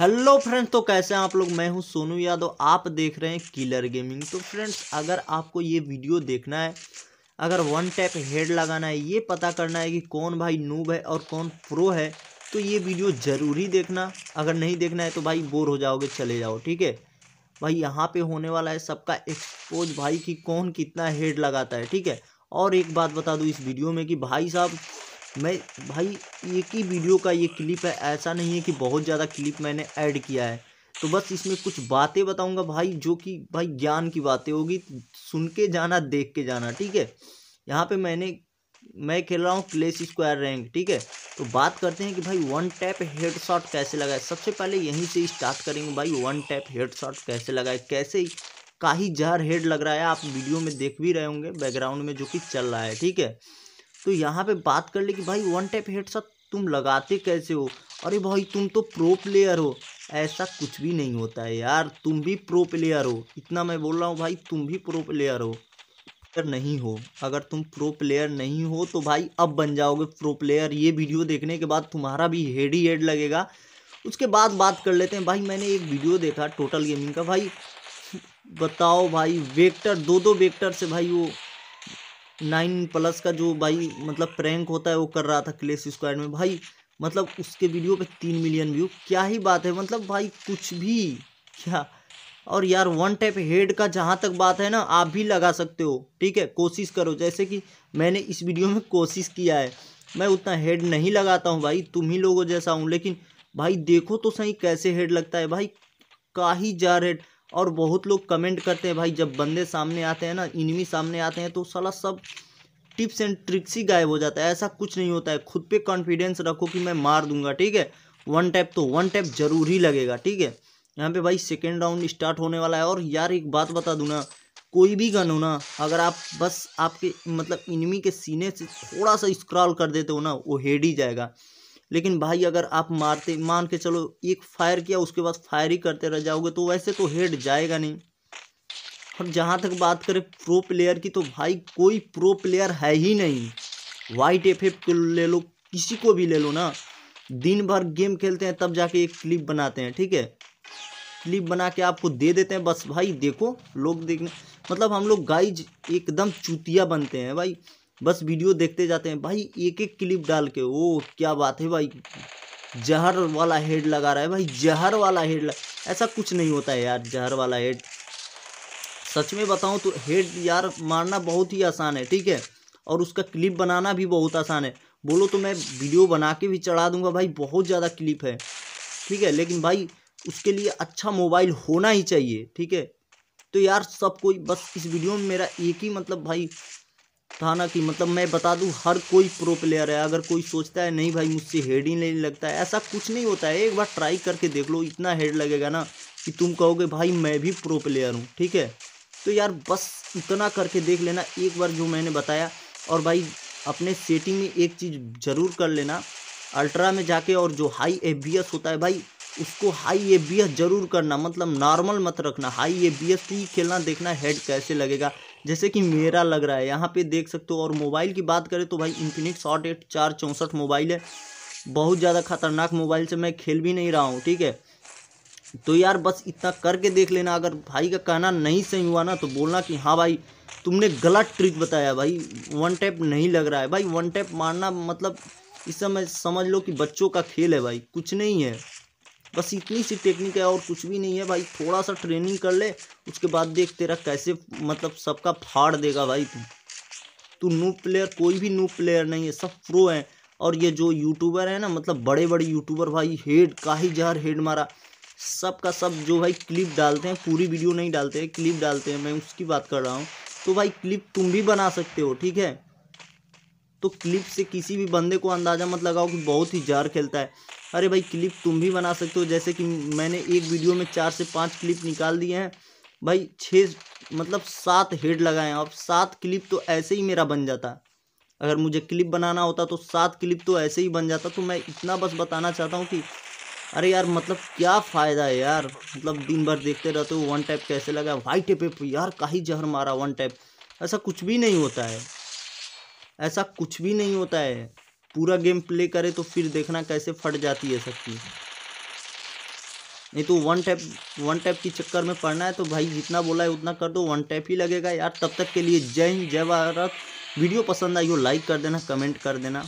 hello friends तो कैसे हैं आप लोग मैं हूं सोनू यादव आप देख रहे हैं किलर गेमिंग तो फ्रेंड्स अगर आपको ये वीडियो देखना है अगर वन टैप हेड लगाना है ये पता करना है कि कौन भाई नूब है और कौन प्रो है तो ये वीडियो ज़रूरी देखना अगर नहीं देखना है तो भाई बोर हो जाओगे चले जाओ ठीक है भाई यहाँ पर होने वाला है सबका एक्सपोज भाई कि कौन कितना हेड लगाता है ठीक है और एक बात बता दूँ इस वीडियो में कि भाई साहब मैं भाई एक ही वीडियो का ये क्लिप है ऐसा नहीं है कि बहुत ज़्यादा क्लिप मैंने ऐड किया है तो बस इसमें कुछ बातें बताऊंगा भाई जो कि भाई ज्ञान की बातें होगी सुन के जाना देख के जाना ठीक है यहाँ पे मैंने मैं खेल रहा हूँ क्लेस स्क्वायर रैंक ठीक है तो बात करते हैं कि भाई वन टैप हेड शॉट कैसे लगाए सबसे पहले यहीं से स्टार्ट करेंगे भाई वन टैप हेड शॉट कैसे लगाए कैसे का ही जहर हेड लग रहा है आप वीडियो में देख भी रहे होंगे बैकग्राउंड में जो कि चल रहा है ठीक है तो यहाँ पे बात कर ले कि भाई वन टैप हेडशॉट तुम लगाते कैसे हो अरे भाई तुम तो प्रो प्लेयर हो ऐसा कुछ भी नहीं होता है यार तुम भी प्रो प्लेयर हो इतना मैं बोल रहा हूँ भाई तुम भी प्रो प्लेयर हो अगर नहीं हो अगर तुम प्रो प्लेयर नहीं हो तो भाई अब बन जाओगे प्रो प्लेयर ये वीडियो देखने के बाद तुम्हारा भी हेड ही हेड लगेगा उसके बाद बात कर लेते हैं भाई मैंने एक वीडियो देखा टोटल गेमिंग का भाई बताओ भाई वेक्टर दो दो वेक्टर से भाई वो नाइन प्लस का जो भाई मतलब प्रैंक होता है वो कर रहा था क्लेश स्क्वाड में भाई मतलब उसके वीडियो पे तीन मिलियन व्यू क्या ही बात है मतलब भाई कुछ भी क्या और यार वन टैप हेड का जहाँ तक बात है ना आप भी लगा सकते हो ठीक है कोशिश करो जैसे कि मैंने इस वीडियो में कोशिश किया है मैं उतना हेड नहीं लगाता हूँ भाई तुम ही लोगों जैसा हूँ लेकिन भाई देखो तो सही कैसे हेड लगता है भाई का ही जार हेड और बहुत लोग कमेंट करते हैं भाई जब बंदे सामने आते हैं ना इनमी सामने आते हैं तो सला सब टिप्स एंड ट्रिक्स ही गायब हो जाता है ऐसा कुछ नहीं होता है खुद पे कॉन्फिडेंस रखो कि मैं मार दूंगा ठीक है वन टैप तो वन टैप जरूर ही लगेगा ठीक है यहाँ पे भाई सेकेंड राउंड स्टार्ट होने वाला है और यार एक बात बता दूँ ना कोई भी गन हो ना अगर आप बस आपके मतलब इनमी के सीने से थोड़ा सा स्क्रॉल कर देते हो ना वो हेड ही जाएगा लेकिन भाई अगर आप मारते मान के चलो एक फायर किया उसके बाद फायर ही करते रह जाओगे तो वैसे तो हेड जाएगा नहीं और जहाँ तक बात करें प्रो प्लेयर की तो भाई कोई प्रो प्लेयर है ही नहीं वाइट एफ एफ ले लो किसी को भी ले लो ना दिन भर गेम खेलते हैं तब जाके एक क्लिप बनाते हैं ठीक है क्लिप बना के आपको दे देते हैं बस भाई देखो लोग देखने मतलब हम लोग गाइज एकदम चूतिया बनते हैं भाई बस वीडियो देखते जाते हैं भाई एक एक क्लिप डाल के ओ क्या बात है भाई जहर वाला हेड लगा रहा है भाई जहर वाला हेड लग... ऐसा कुछ नहीं होता है यार जहर वाला हेड सच में बताऊं तो हेड यार मारना बहुत ही आसान है ठीक है और उसका क्लिप बनाना भी बहुत आसान है बोलो तो मैं वीडियो बना के भी चढ़ा दूंगा भाई बहुत ज़्यादा क्लिप है ठीक है लेकिन भाई उसके लिए अच्छा मोबाइल होना ही चाहिए ठीक है तो यार सब कोई बस इस वीडियो में मेरा एक ही मतलब भाई था ना कि मतलब मैं बता दूं हर कोई प्रो प्लेयर है अगर कोई सोचता है नहीं भाई मुझसे हेड ही नहीं लगता है ऐसा कुछ नहीं होता है एक बार ट्राई करके देख लो इतना हेड लगेगा ना कि तुम कहोगे भाई मैं भी प्रो प्लेयर हूँ ठीक है तो यार बस इतना करके देख लेना एक बार जो मैंने बताया और भाई अपने सेटिंग में एक चीज़ ज़रूर कर लेना अल्ट्रा में जाके और जो हाई ए होता है भाई उसको हाई ए ज़रूर करना मतलब नॉर्मल मत रखना हाई एफ ही खेलना देखना हेड कैसे लगेगा जैसे कि मेरा लग रहा है यहाँ पे देख सकते हो और मोबाइल की बात करें तो भाई इन्फिनिक्स शॉर्ट एट चार चौंसठ मोबाइल है बहुत ज़्यादा खतरनाक मोबाइल से मैं खेल भी नहीं रहा हूँ ठीक है तो यार बस इतना करके देख लेना अगर भाई का कहना नहीं सही हुआ ना तो बोलना कि हाँ भाई तुमने गलत ट्रिक बताया भाई वन टैप नहीं लग रहा है भाई वन टैप मारना मतलब इस समय समझ लो कि बच्चों का खेल है भाई कुछ नहीं है बस इतनी सी टेक्निक है और कुछ भी नहीं है भाई थोड़ा सा ट्रेनिंग कर ले उसके बाद देख तेरा कैसे मतलब सबका फाड़ देगा भाई तू तू नूब प्लेयर कोई भी न्यू प्लेयर नहीं है सब प्रो हैं और ये जो यूट्यूबर है ना मतलब बड़े बड़े यूट्यूबर भाई हेड का ही जहर हेड मारा सब का सब जो भाई क्लिप डालते हैं पूरी वीडियो नहीं डालते हैं क्लिप डालते हैं मैं उसकी बात कर रहा हूँ तो भाई क्लिप तुम भी बना सकते हो ठीक है तो क्लिप से किसी भी बंदे को अंदाज़ा मत लगाओ कि बहुत ही जार खेलता है अरे भाई क्लिप तुम भी बना सकते हो जैसे कि मैंने एक वीडियो में चार से पाँच क्लिप निकाल दिए हैं भाई छः मतलब सात हेड लगाए हैं अब सात क्लिप तो ऐसे ही मेरा बन जाता अगर मुझे क्लिप बनाना होता तो सात क्लिप तो ऐसे ही बन जाता तो मैं इतना बस बताना चाहता हूँ कि अरे यार मतलब क्या फ़ायदा है यार मतलब दिन भर देखते रहते हो वन टैप कैसे लगा वाइट टेप यार का ही जहर मारा वन टैप ऐसा कुछ भी नहीं होता है ऐसा कुछ भी नहीं होता है पूरा गेम प्ले करे तो फिर देखना कैसे फट जाती है सबकी नहीं तो वन टैप वन टैप के चक्कर में पढ़ना है तो भाई जितना बोला है उतना कर दो वन टैप ही लगेगा यार तब तक के लिए जय हिंद जय भारत वीडियो पसंद आई हो लाइक कर देना कमेंट कर देना